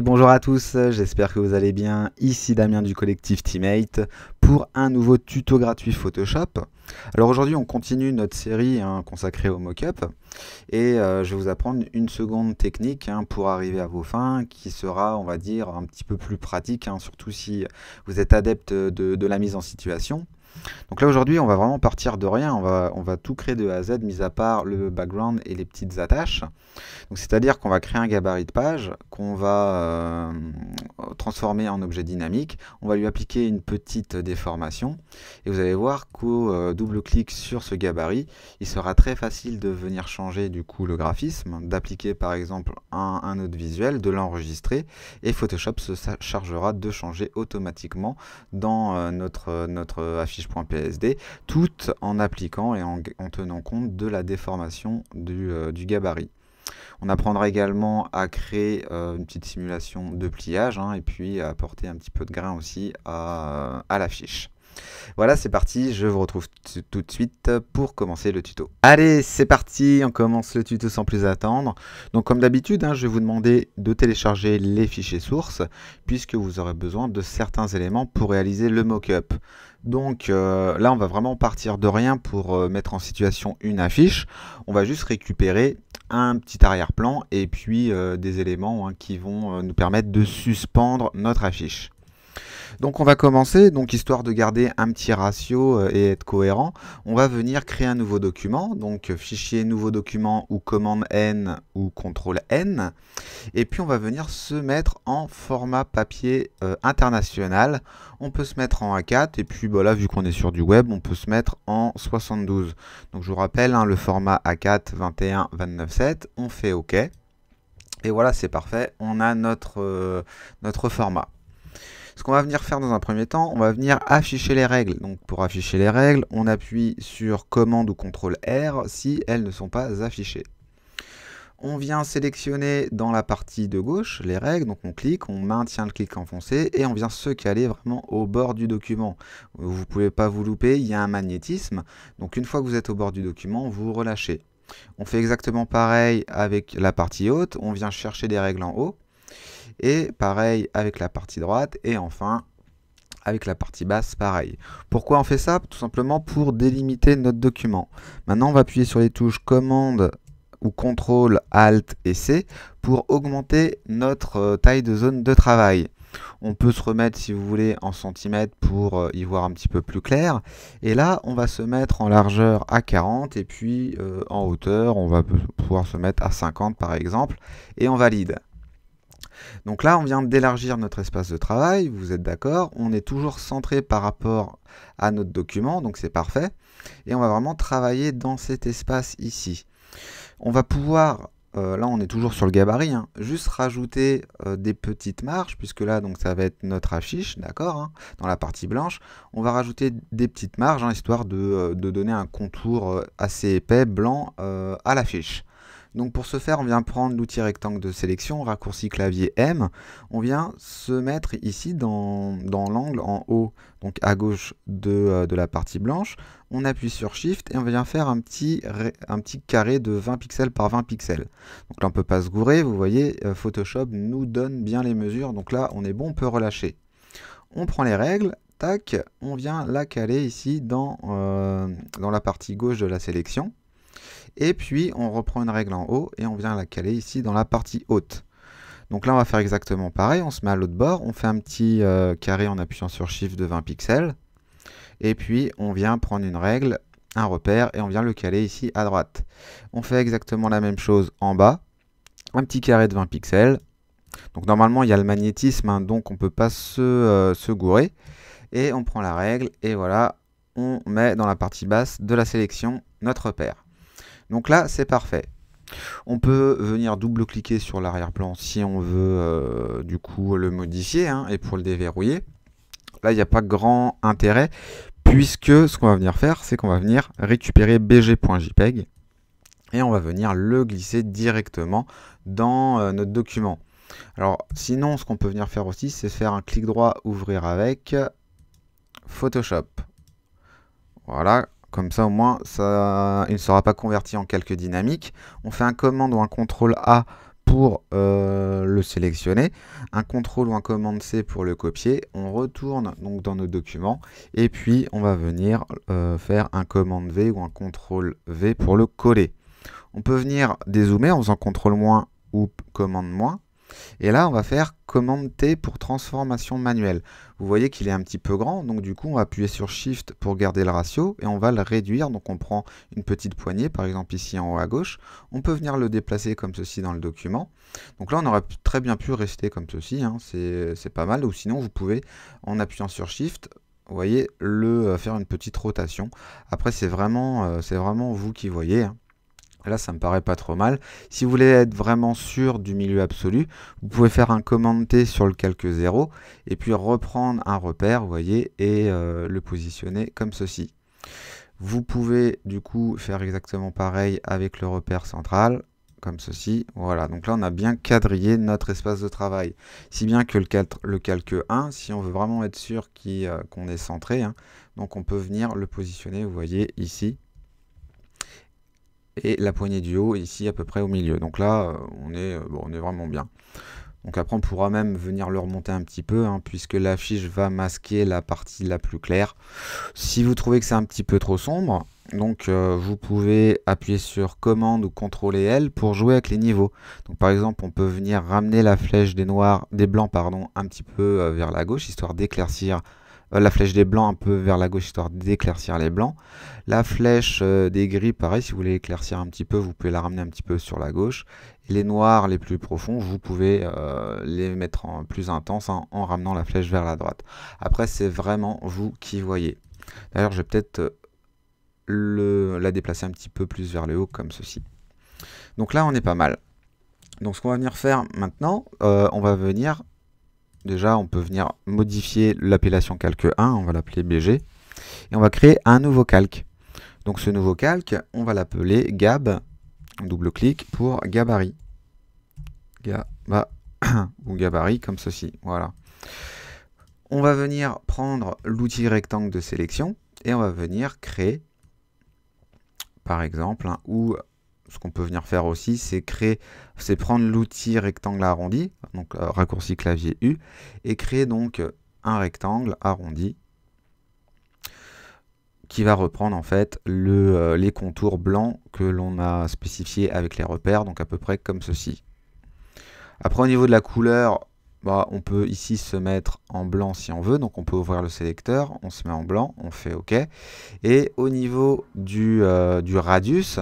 bonjour à tous, j'espère que vous allez bien. Ici Damien du collectif Teammate pour un nouveau tuto gratuit Photoshop. Alors aujourd'hui on continue notre série hein, consacrée au mock-up et euh, je vais vous apprendre une seconde technique hein, pour arriver à vos fins qui sera on va dire un petit peu plus pratique hein, surtout si vous êtes adepte de la mise en situation. Donc là aujourd'hui on va vraiment partir de rien, on va, on va tout créer de A à Z mis à part le background et les petites attaches. c'est-à-dire qu'on va créer un gabarit de page qu'on va euh, transformer en objet dynamique, on va lui appliquer une petite déformation et vous allez voir qu'au euh, double clic sur ce gabarit il sera très facile de venir changer du coup le graphisme, d'appliquer par exemple un, un autre visuel, de l'enregistrer et Photoshop se chargera de changer automatiquement dans euh, notre, notre tout en appliquant et en, tenant compte de la déformation du, euh, gabarit. On apprendra également à créer euh, une petite simulation de pliage hein, et puis à apporter un petit peu de grain aussi à, euh, la fiche. Voilà, c'est parti, je vous retrouve tout de suite pour commencer le tuto. Allez, c'est parti, on commence le tuto sans plus attendre. Donc comme d'habitude, hein, je vais vous demander de télécharger les fichiers sources, puisque vous aurez besoin de certains éléments pour réaliser le mock-up. Donc euh, là, on va vraiment partir de rien pour euh, mettre en situation une affiche. On va juste récupérer un petit arrière-plan et puis euh, des éléments hein, qui vont nous permettre de suspendre notre affiche. Donc on va commencer, donc histoire de garder un petit ratio euh, et être cohérent, on va venir créer un nouveau document, donc euh, fichier nouveau document ou commande N ou contrôle N, et puis on va venir se mettre en format papier euh, international, on peut se mettre en A4, et puis voilà, bah vu qu'on est sur du web, on peut se mettre en 72. Donc je vous rappelle, hein, le format A4 21 29 7, on fait OK. Et voilà, c'est parfait, on a notre, notre format. Ce qu'on va venir faire dans un premier temps, on va venir afficher les règles. Donc pour afficher les règles, on appuie sur commande ou contrôle R si elles ne sont pas affichées. On vient sélectionner dans la partie de gauche les règles, donc on clique, on maintient le clic enfoncé et on vient se caler vraiment au bord du document. Vous ne pouvez pas vous louper, il y a un magnétisme, donc une fois que vous êtes au bord du document, vous relâchez. On fait exactement pareil avec la partie haute, on vient chercher des règles en haut, et pareil avec la partie droite. Et enfin, avec la partie basse, pareil. Pourquoi on fait ça Tout simplement pour délimiter notre document. Maintenant, on va appuyer sur les touches commande ou contrôle, alt et C pour augmenter notre euh, taille de zone de travail. On peut se remettre, si vous voulez, en centimètres pour euh, y voir un petit peu plus clair. Et là, on va se mettre en largeur à 40 et puis euh, en hauteur, on va pouvoir se mettre à 50 par exemple et on valide. Donc là, on vient d'élargir notre espace de travail, vous êtes d'accord, on est toujours centré par rapport à notre document, donc c'est parfait. Et on va vraiment travailler dans cet espace ici. On va pouvoir, euh, là on est toujours sur le gabarit, hein, juste rajouter euh, des petites marges puisque là donc ça va être notre affiche, d'accord, hein, dans la partie blanche. On va rajouter des petites marges, hein, histoire euh, de, donner un contour assez épais, blanc, à l'affiche. Donc pour ce faire, on vient prendre l'outil rectangle de sélection, raccourci clavier M. On vient se mettre ici dans, l'angle en haut, donc à gauche euh, de, la partie blanche. On appuie sur Shift et on vient faire un petit, un petit carré de 20 pixels par 20 pixels. Donc là, on peut pas se gourer. Vous voyez, euh, Photoshop nous donne bien les mesures. Donc là, on est bon, on peut relâcher. On prend les règles tac, on vient la caler ici dans euh, la partie gauche de la sélection. Et puis, on reprend une règle en haut et on vient la caler ici dans la partie haute. Donc là, on va faire exactement pareil. On se met à l'autre bord, on fait un petit euh, carré en appuyant sur Shift de 20 pixels. Et puis, on vient prendre une règle, un repère, et on vient le caler ici à droite. On fait exactement la même chose en bas. Un petit carré de 20 pixels. Donc normalement, il y a le magnétisme, hein, donc on ne peut pas se, euh, se gourer. Et on prend la règle, et voilà, on met dans la partie basse de la sélection notre repère. Donc là, c'est parfait. On peut venir double-cliquer sur l'arrière-plan si on veut euh, du coup le modifier hein, et pour le déverrouiller. Là, il n'y a pas grand intérêt puisque ce qu'on va venir faire, c'est qu'on va venir récupérer bg.jpeg et on va venir le glisser directement dans euh, notre document. Alors sinon, ce qu'on peut venir faire aussi, c'est faire un clic droit, ouvrir avec Photoshop. Voilà, comme ça, au moins, ça, il ne sera pas converti en quelques dynamiques. On fait un commande ou un contrôle A pour euh, le sélectionner, un contrôle ou un commande C pour le copier. On retourne donc dans nos documents et puis on va venir euh, faire un commande V ou un contrôle V pour le coller. On peut venir dézoomer en faisant contrôle moins ou commande moins et là, on va faire commande T pour transformation manuelle. Vous voyez qu'il est un petit peu grand, donc du coup, on va appuyer sur Shift pour garder le ratio et on va le réduire. Donc on prend une petite poignée, par exemple ici en haut à gauche. On peut venir le déplacer comme ceci dans le document. Donc là, on aurait très bien pu rester comme ceci, hein. c'est pas mal. Ou sinon, vous pouvez, en appuyant sur Shift, vous voyez, le, euh, faire une petite rotation. Après, c'est vraiment, euh, c'est vraiment vous qui voyez. Hein. Là, ça me paraît pas trop mal. Si vous voulez être vraiment sûr du milieu absolu, vous pouvez faire un commenté sur le calque 0 et puis reprendre un repère, vous voyez, et euh, le positionner comme ceci. Vous pouvez du coup faire exactement pareil avec le repère central, comme ceci. Voilà, donc là on a bien quadrillé notre espace de travail. Si bien que le, calque, 1, si on veut vraiment être sûr qu'on est centré, hein, donc on peut venir le positionner, vous voyez, ici, et la poignée du haut ici à peu près au milieu. Donc là, euh, on est, euh, on est vraiment bien. Donc après, on pourra même venir le remonter un petit peu, puisque hein, puisque l'affiche va masquer la partie la plus claire. Si vous trouvez que c'est un petit peu trop sombre, donc euh, vous pouvez appuyer sur commande ou contrôler L pour jouer avec les niveaux. Donc par exemple, on peut venir ramener la flèche des noirs, des blancs pardon, un petit peu vers la gauche, histoire d'éclaircir euh, la flèche des blancs un peu vers la gauche, histoire d'éclaircir les blancs. La flèche euh, des gris, pareil, si vous voulez éclaircir un petit peu, vous pouvez la ramener un petit peu sur la gauche. les noirs les plus profonds, vous pouvez euh, les mettre en plus intense hein, en ramenant la flèche vers la droite. Après, c'est vraiment vous qui voyez. D'ailleurs, je vais peut-être la déplacer un petit peu plus vers le haut, comme ceci. Donc là, on est pas mal. Donc ce qu'on va venir faire maintenant, on va venir Déjà, on peut venir modifier l'appellation calque 1, on va l'appeler BG, et on va créer un nouveau calque. Donc ce nouveau calque, on va l'appeler Gab, double-clic pour gabarit. gab ou gabarit comme ceci, voilà. On va venir prendre l'outil rectangle de sélection et on va venir créer, par exemple, un ou ce qu'on peut venir faire aussi, c'est créer, c'est prendre l'outil rectangle arrondi, donc euh, raccourci clavier U, et créer donc euh, un rectangle arrondi qui va reprendre en fait le, euh, les contours blancs que l'on a spécifiés avec les repères, donc à peu près comme ceci. Après au niveau de la couleur, bah, on peut ici se mettre en blanc si on veut, donc on peut ouvrir le sélecteur, on se met en blanc, on fait OK. Et au niveau du radius,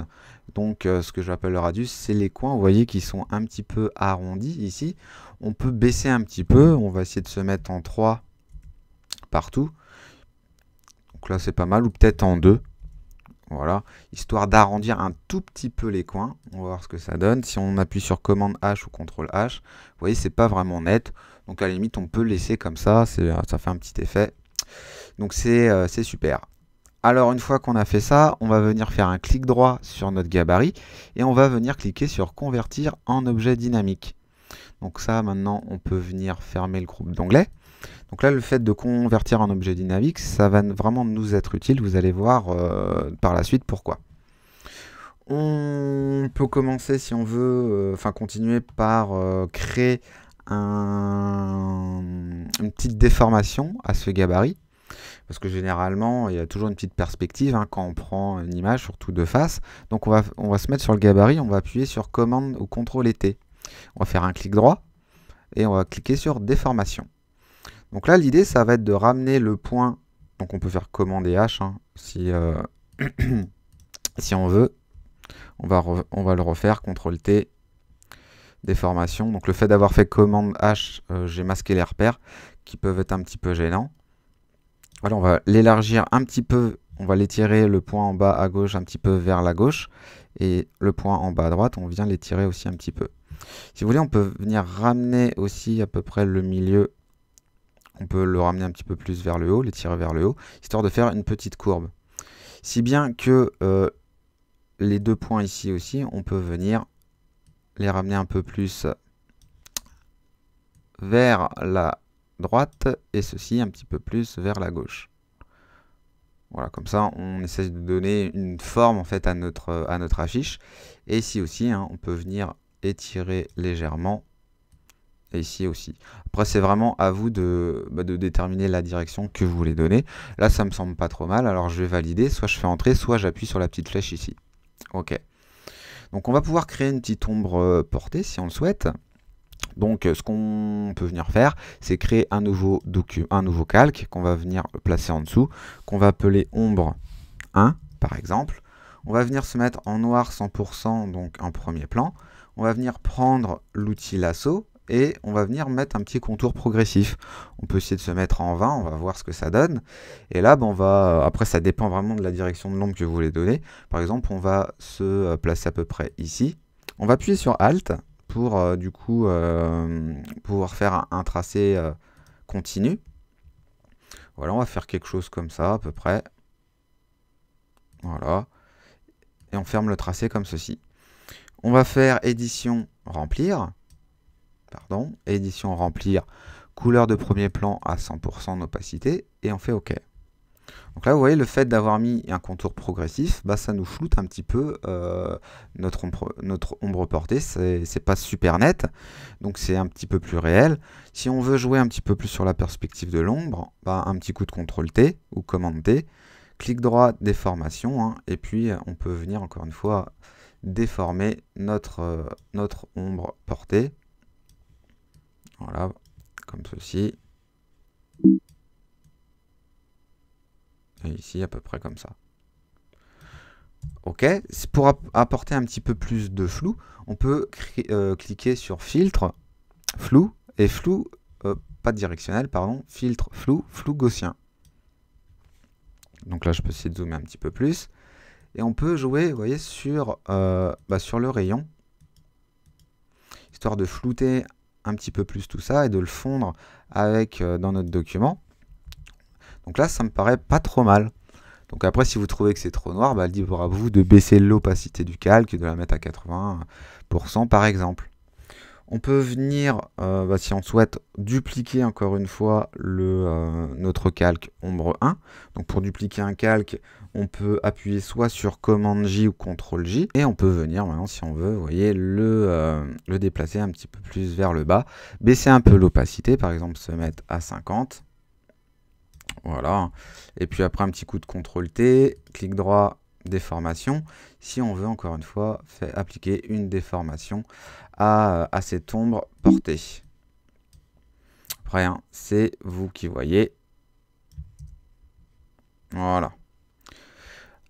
donc euh, ce que j'appelle le radius, c'est les coins, vous voyez, qui sont un petit peu arrondis ici. On peut baisser un petit peu, on va essayer de se mettre en 3 partout. Donc là c'est pas mal, ou peut-être en 2. Voilà, histoire d'arrondir un tout petit peu les coins. On va voir ce que ça donne. Si on appuie sur commande H ou contrôle H, vous voyez, c'est pas vraiment net. Donc à la limite, on peut laisser comme ça, euh, ça fait un petit effet. Donc c'est euh, super. Alors une fois qu'on a fait ça, on va venir faire un clic droit sur notre gabarit et on va venir cliquer sur convertir en objet dynamique. Donc ça maintenant on peut venir fermer le groupe d'onglets. Donc là le fait de convertir en objet dynamique ça va vraiment nous être utile, vous allez voir euh, par la suite pourquoi. On peut commencer si on veut, euh, enfin continuer par euh, créer un, une petite déformation à ce gabarit parce que généralement, il y a toujours une petite perspective hein, quand on prend une image, surtout de face. Donc on va, on va se mettre sur le gabarit, on va appuyer sur commande ou CTRL et T. On va faire un clic droit et on va cliquer sur déformation. Donc là, l'idée, ça va être de ramener le point, donc on peut faire commande et H hein, si, euh, si on veut. On va, on va le refaire, contrôle T, déformation. Donc le fait d'avoir fait commande H, euh, j'ai masqué les repères qui peuvent être un petit peu gênants. Voilà, on va l'élargir un petit peu. On va l'étirer le point en bas à gauche un petit peu vers la gauche. Et le point en bas à droite, on vient l'étirer aussi un petit peu. Si vous voulez, on peut venir ramener aussi à peu près le milieu. On peut le ramener un petit peu plus vers le haut, l'étirer vers le haut, histoire de faire une petite courbe. Si bien que euh, les deux points ici aussi, on peut venir les ramener un peu plus vers la droite et ceci un petit peu plus vers la gauche. Voilà, comme ça, on essaie de donner une forme en fait à notre, à notre affiche. Et ici aussi, hein, on peut venir étirer légèrement. Et ici aussi. Après, c'est vraiment à vous de, bah, de, déterminer la direction que vous voulez donner. Là, ça me semble pas trop mal. Alors, je vais valider. Soit je fais entrer, soit j'appuie sur la petite flèche ici. OK. Donc, on va pouvoir créer une petite ombre euh, portée si on le souhaite. Donc euh, ce qu'on peut venir faire, c'est créer un nouveau, un nouveau calque qu'on va venir placer en dessous, qu'on va appeler ombre 1 par exemple. On va venir se mettre en noir 100%, donc en premier plan. On va venir prendre l'outil lasso et on va venir mettre un petit contour progressif. On peut essayer de se mettre en 20, on va voir ce que ça donne. Et là, ben, on va, euh, après ça dépend vraiment de la direction de l'ombre que vous voulez donner. Par exemple, on va se euh, placer à peu près ici. On va appuyer sur Alt pour euh, du coup euh, pouvoir faire un, un tracé euh, continu. Voilà, on va faire quelque chose comme ça à peu près. Voilà. Et on ferme le tracé comme ceci. On va faire édition remplir. Pardon, édition remplir, couleur de premier plan à 100% d'opacité. Et on fait OK. Donc là, vous voyez, le fait d'avoir mis un contour progressif, bah, ça nous floute un petit peu euh, notre, ombre, notre ombre portée. C'est pas super net, donc c'est un petit peu plus réel. Si on veut jouer un petit peu plus sur la perspective de l'ombre, bah, un petit coup de CTRL T ou commande T, clic droit, déformation, hein, et puis euh, on peut venir encore une fois déformer notre, euh, notre ombre portée. Voilà, comme ceci ici à peu près comme ça. Ok, pour apporter un petit peu plus de flou, on peut euh, cliquer sur filtre, flou, et flou, euh, pas directionnel, pardon, filtre, flou, flou gaussien. Donc là, je peux essayer de zoomer un petit peu plus. Et on peut jouer, vous voyez, sur, euh, bah, sur le rayon, histoire de flouter un petit peu plus tout ça et de le fondre avec dans notre document. Donc là, ça me paraît pas trop mal. Donc après, si vous trouvez que c'est trop noir, bah, libre à vous de baisser l'opacité du calque et de la mettre à 80% par exemple. On peut venir, euh, bah, si on souhaite, dupliquer encore une fois le, euh, notre calque ombre 1. Donc pour dupliquer un calque, on peut appuyer soit sur commande J ou Contrôle J. Et on peut venir maintenant, si on veut, voyez, le, euh, le déplacer un petit peu plus vers le bas. Baisser un peu l'opacité, par exemple se mettre à 50. Voilà. Et puis après, un petit coup de CTRL T, clic droit, déformation. Si on veut, encore une fois, appliquer une déformation à, euh, à cette ombre portée. Après, hein, c'est vous qui voyez. Voilà.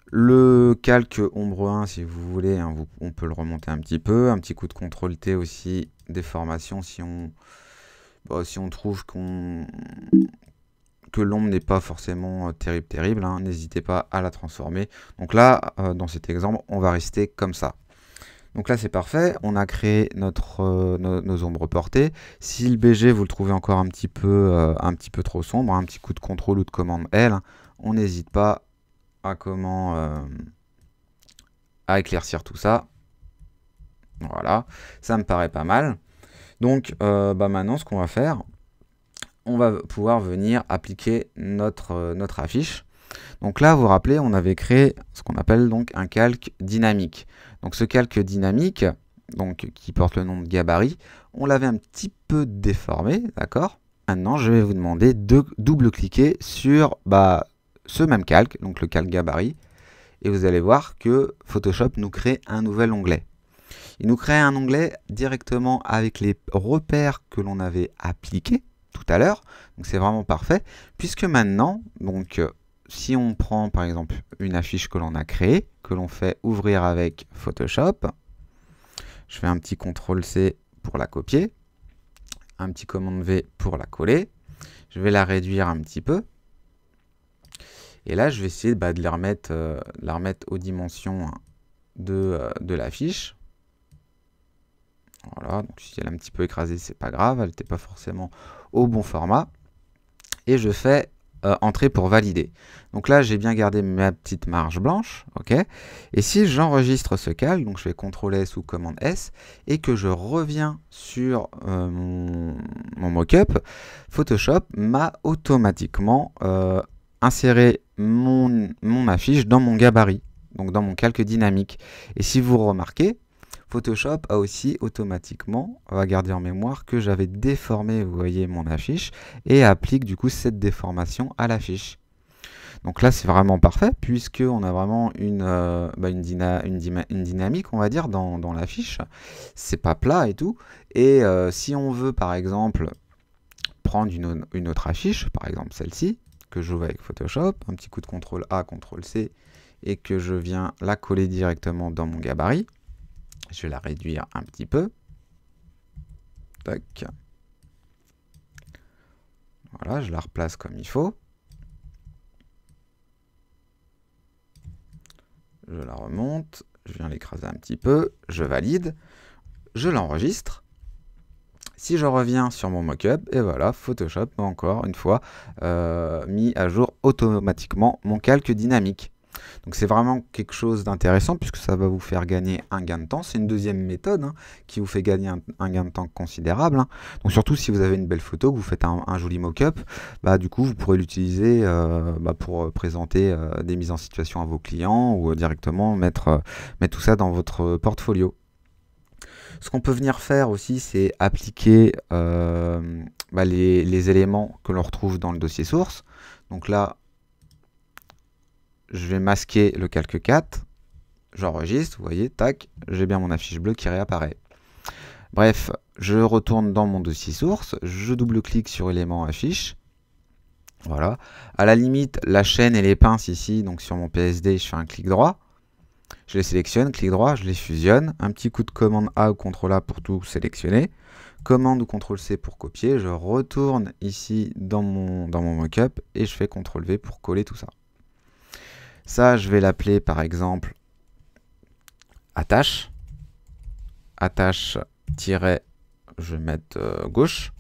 Le calque ombre 1, si vous voulez, hein, on peut le remonter un petit peu. Un petit coup de CTRL T aussi, déformation, si on, bah, si on trouve qu'on l'ombre n'est pas forcément euh, terrible, terrible, hein. n'hésitez pas à la transformer. Donc là, euh, dans cet exemple, on va rester comme ça. Donc là, c'est parfait, on a créé notre, euh, nos, ombres portées. Si le BG, vous le trouvez encore un petit peu, un petit peu trop sombre, hein, un petit coup de contrôle ou de commande L, on n'hésite pas à comment à éclaircir tout ça. Voilà, ça me paraît pas mal. Donc, bah maintenant, ce qu'on va faire, on va pouvoir venir appliquer notre, euh, notre affiche. Donc là, vous vous rappelez, on avait créé ce qu'on appelle donc un calque dynamique. Donc ce calque dynamique, donc, qui porte le nom de gabarit, on l'avait un petit peu déformé, d'accord Maintenant, je vais vous demander de double-cliquer sur bah, ce même calque, donc le calque gabarit, et vous allez voir que Photoshop nous crée un nouvel onglet. Il nous crée un onglet directement avec les repères que l'on avait appliqués, tout à l'heure. Donc c'est vraiment parfait. Puisque maintenant, donc euh, si on prend par exemple une affiche que l'on a créée, que l'on fait ouvrir avec Photoshop, je fais un petit CTRL-C pour la copier, un petit commande V pour la coller, je vais la réduire un petit peu, et là je vais essayer bah, de, la remettre, euh, la aux dimensions hein, de, euh, de l'affiche. Voilà, donc si elle est un petit peu écrasée, c'est pas grave, elle n'était pas forcément au bon format et je fais euh, entrer pour valider. Donc là, j'ai bien gardé ma petite marge blanche, ok Et si j'enregistre ce calque, donc je fais CTRL S ou commande S, et que je reviens sur euh, mon, mockup, Photoshop m'a automatiquement euh, inséré mon, mon affiche dans mon gabarit, donc dans mon calque dynamique. Et si vous remarquez, Photoshop a aussi automatiquement va garder en mémoire que j'avais déformé, vous voyez, mon affiche et applique du coup cette déformation à l'affiche. Donc là, c'est vraiment parfait puisqu'on a vraiment une, euh, bah, une, dynamique, on va dire, dans, l'affiche. l'affiche. C'est pas plat et tout. Et euh, si on veut, par exemple, prendre une, une autre affiche, par exemple celle-ci, que j'ouvre avec Photoshop, un petit coup de CTRL A, CTRL C, et que je viens la coller directement dans mon gabarit, je vais la réduire un petit peu. Tac. Voilà, je la replace comme il faut. Je la remonte. Je viens l'écraser un petit peu. Je valide. Je l'enregistre. Si je reviens sur mon mockup, et voilà, Photoshop m'a encore une fois euh, mis à jour automatiquement mon calque dynamique. Donc c'est vraiment quelque chose d'intéressant puisque ça va vous faire gagner un gain de temps. C'est une deuxième méthode hein, qui vous fait gagner un, gain de temps considérable. Hein. Donc surtout si vous avez une belle photo, que vous faites un, joli mock-up, bah, du coup vous pourrez l'utiliser euh, bah, pour euh, présenter euh, des mises en situation à vos clients ou directement mettre, tout ça dans votre portfolio. Ce qu'on peut venir faire aussi, c'est appliquer bah, les, éléments que l'on retrouve dans le dossier source. Donc là, je vais masquer le calque 4, j'enregistre, vous voyez, tac, j'ai bien mon affiche bleue qui réapparaît. Bref, je retourne dans mon dossier source, je double-clique sur élément affiche, voilà. À la limite, la chaîne et les pinces ici, donc sur mon PSD, je fais un clic droit, je les sélectionne, clic droit, je les fusionne, un petit coup de commande A ou contrôle A pour tout sélectionner, commande ou contrôle C pour copier, je retourne ici dans mon, dans mon mockup et je fais contrôle V pour coller tout ça. Ça, je vais l'appeler par exemple attache. Attache je vais mettre euh, gauche.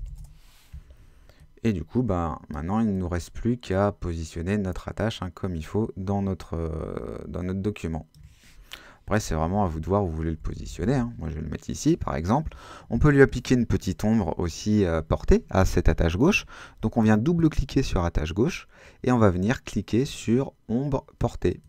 Et du coup, ben, maintenant, il ne nous reste plus qu'à positionner notre attache hein, comme il faut dans notre, euh, dans notre document. Après, c'est vraiment à vous de voir où vous voulez le positionner. Hein. Moi, je vais le mettre ici, par exemple. On peut lui appliquer une petite ombre aussi euh, portée à cette attache gauche. Donc, on vient double-cliquer sur attache gauche et on va venir cliquer sur ombre portée.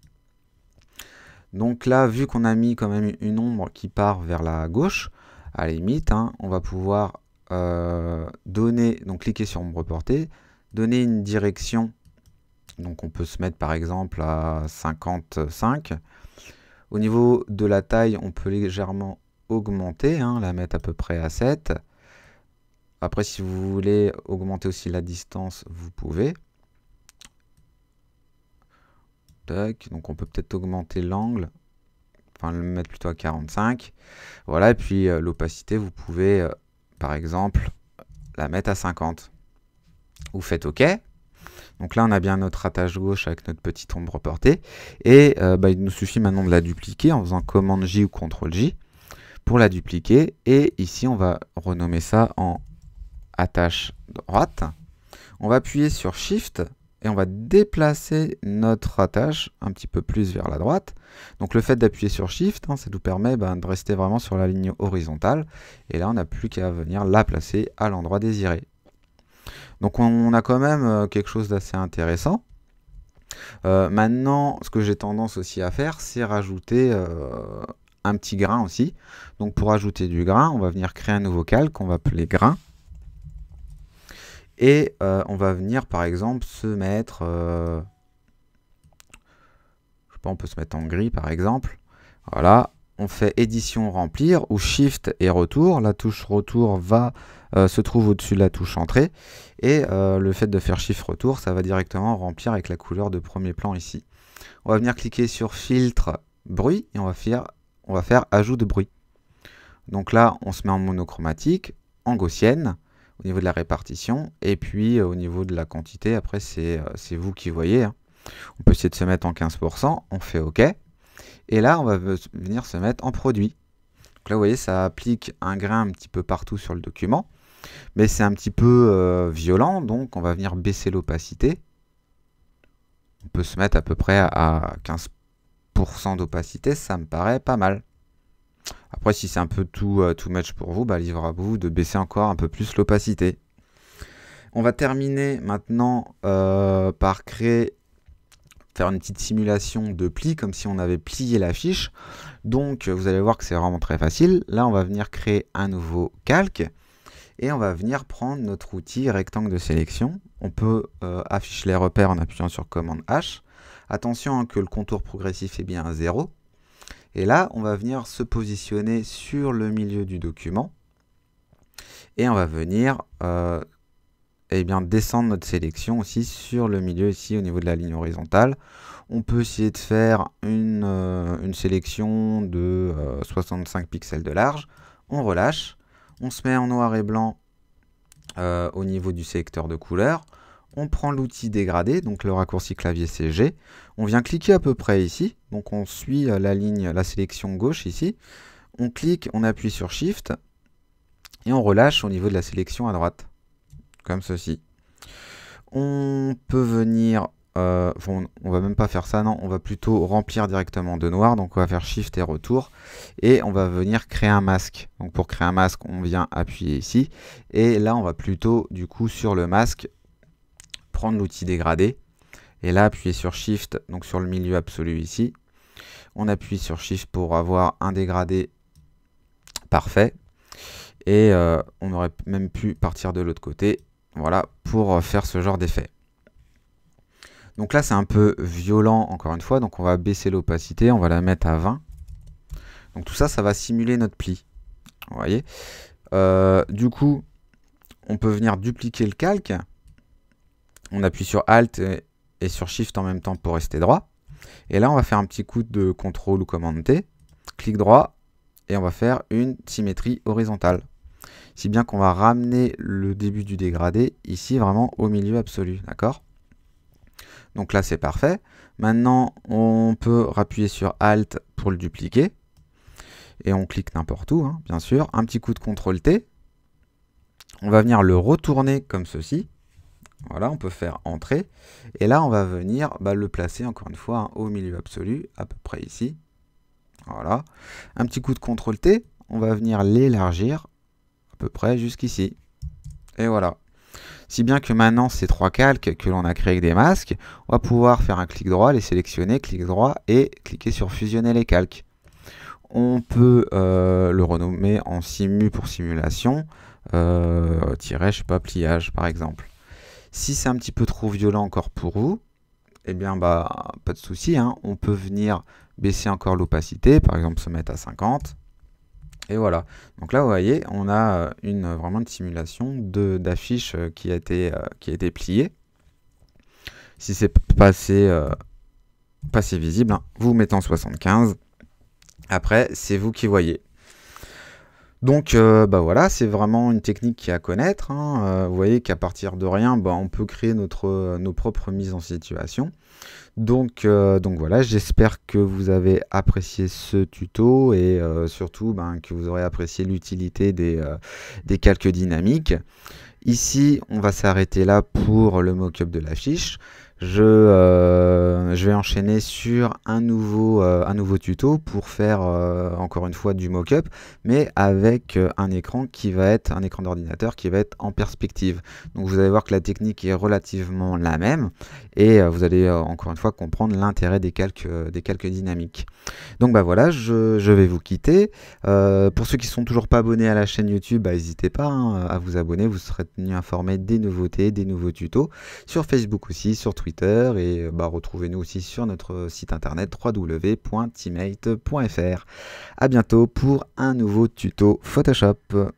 Donc là, vu qu'on a mis quand même une ombre qui part vers la gauche, à la limite, hein, on va pouvoir euh, donner, donc cliquer sur ombre portée, donner une direction. Donc on peut se mettre par exemple à 55 au niveau de la taille, on peut légèrement augmenter, hein, la mettre à peu près à 7. Après, si vous voulez augmenter aussi la distance, vous pouvez. donc on peut peut-être augmenter l'angle, enfin le mettre plutôt à 45. Voilà, et puis euh, l'opacité, vous pouvez, euh, par exemple, la mettre à 50. Vous faites OK, donc là, on a bien notre attache gauche avec notre petite ombre portée. Et euh, bah, il nous suffit maintenant de la dupliquer en faisant commande J ou CTRL J pour la dupliquer. Et ici, on va renommer ça en attache droite. On va appuyer sur Shift et on va déplacer notre attache un petit peu plus vers la droite. Donc le fait d'appuyer sur Shift, hein, ça nous permet bah, de rester vraiment sur la ligne horizontale. Et là, on n'a plus qu'à venir la placer à l'endroit désiré. Donc on a quand même euh, quelque chose d'assez intéressant. Euh, maintenant, ce que j'ai tendance aussi à faire, c'est rajouter euh, un petit grain aussi. Donc pour ajouter du grain, on va venir créer un nouveau calque, on va appeler grain. Et on va venir par exemple se mettre, je sais pas, on peut se mettre en gris par exemple. Voilà, on fait édition remplir ou shift et retour. La touche retour va euh, se trouve au-dessus de la touche entrée et euh, le fait de faire shift retour, ça va directement remplir avec la couleur de premier plan ici. On va venir cliquer sur filtre bruit et on va faire, on va faire ajout de bruit. Donc là, on se met en monochromatique, en gaussienne au niveau de la répartition et puis euh, au niveau de la quantité, après c'est vous qui voyez. Hein. On peut essayer de se mettre en 15%, on fait OK. Et là, on va venir se mettre en produit. là, vous voyez, ça applique un grain un petit peu partout sur le document. Mais c'est un petit peu euh, violent, donc on va venir baisser l'opacité. On peut se mettre à peu près à 15% d'opacité, ça me paraît pas mal. Après, si c'est un peu tout, euh, match pour vous, bah, livre à vous de baisser encore un peu plus l'opacité. On va terminer maintenant euh, par créer faire une petite simulation de pli comme si on avait plié la fiche. Donc vous allez voir que c'est vraiment très facile. Là on va venir créer un nouveau calque et on va venir prendre notre outil rectangle de sélection. On peut euh, afficher les repères en appuyant sur commande H. Attention hein, que le contour progressif est bien à 0. Et là on va venir se positionner sur le milieu du document et on va venir euh, et eh bien, descendre notre sélection aussi sur le milieu ici au niveau de la ligne horizontale. On peut essayer de faire une, euh, sélection de 65 euh, pixels de large. On relâche, on se met en noir et blanc euh, au niveau du sélecteur de couleurs On prend l'outil dégradé, donc le raccourci clavier CG. On vient cliquer à peu près ici, donc on suit la ligne, la sélection gauche ici. On clique, on appuie sur Shift et on relâche au niveau de la sélection à droite comme ceci. On peut venir, euh, on va même pas faire ça, non, on va plutôt remplir directement de noir, donc on va faire Shift et retour, et on va venir créer un masque. Donc pour créer un masque, on vient appuyer ici, et là on va plutôt du coup sur le masque, prendre l'outil dégradé, et là appuyer sur Shift, donc sur le milieu absolu ici, on appuie sur Shift pour avoir un dégradé parfait, et euh, on aurait même pu partir de l'autre côté voilà, pour euh, faire ce genre d'effet. Donc là, c'est un peu violent, encore une fois. Donc on va baisser l'opacité, on va la mettre à 20. Donc tout ça, ça va simuler notre pli. Vous voyez euh, Du coup, on peut venir dupliquer le calque. On appuie sur Alt et, sur Shift en même temps pour rester droit. Et là, on va faire un petit coup de CTRL ou commande T. Clic droit. Et on va faire une symétrie horizontale si bien qu'on va ramener le début du dégradé ici vraiment au milieu absolu, d'accord Donc là c'est parfait. Maintenant on peut appuyer sur Alt pour le dupliquer, et on clique n'importe où, hein, bien sûr, un petit coup de CTRL T, on va venir le retourner comme ceci, voilà, on peut faire entrer, et là on va venir bah, le placer encore une fois hein, au milieu absolu, à peu près ici, voilà, un petit coup de CTRL T, on va venir l'élargir, à peu près jusqu'ici. Et voilà. Si bien que maintenant, ces trois calques que l'on a créés avec des masques, on va pouvoir faire un clic droit, les sélectionner, clic droit et cliquer sur fusionner les calques. On peut euh, le renommer en simu pour simulation, euh, je sais pas, pliage par exemple. Si c'est un petit peu trop violent encore pour vous, eh bien bah pas de souci, hein. on peut venir baisser encore l'opacité, par exemple se mettre à 50, et voilà. Donc là, vous voyez, on a euh, une, euh, vraiment une simulation d'affiche euh, qui, a été, qui a été pliée. Si c'est pas pas assez visible, hein, vous mettez en 75. Après, c'est vous qui voyez. Donc bah voilà, c'est vraiment une technique qui est à connaître. Hein. vous voyez qu'à partir de rien, bah, on peut créer notre, nos propres mises en situation. Donc, euh, donc voilà, j'espère que vous avez apprécié ce tuto et euh, surtout ben, que vous aurez apprécié l'utilité des, euh, des calques dynamiques. Ici, on va s'arrêter là pour le mock-up de la fiche. Euh, je, vais enchaîner sur un nouveau, euh, un nouveau tuto pour faire euh, encore une fois du mock-up, mais avec un écran qui va être un écran d'ordinateur qui va être en perspective. Donc vous allez voir que la technique est relativement la même et vous allez encore une fois comprendre l'intérêt des calques, des dynamiques. Donc bah voilà, je, vais vous quitter. pour ceux qui ne sont toujours pas abonnés à la chaîne YouTube, bah, n'hésitez pas hein, à vous abonner, vous serez tenu informé des nouveautés, des nouveaux tutos sur Facebook aussi, sur Twitter et euh, bah, retrouvez-nous aussi sur notre site internet www.teammate.fr. À bientôt pour un nouveau tuto Photoshop.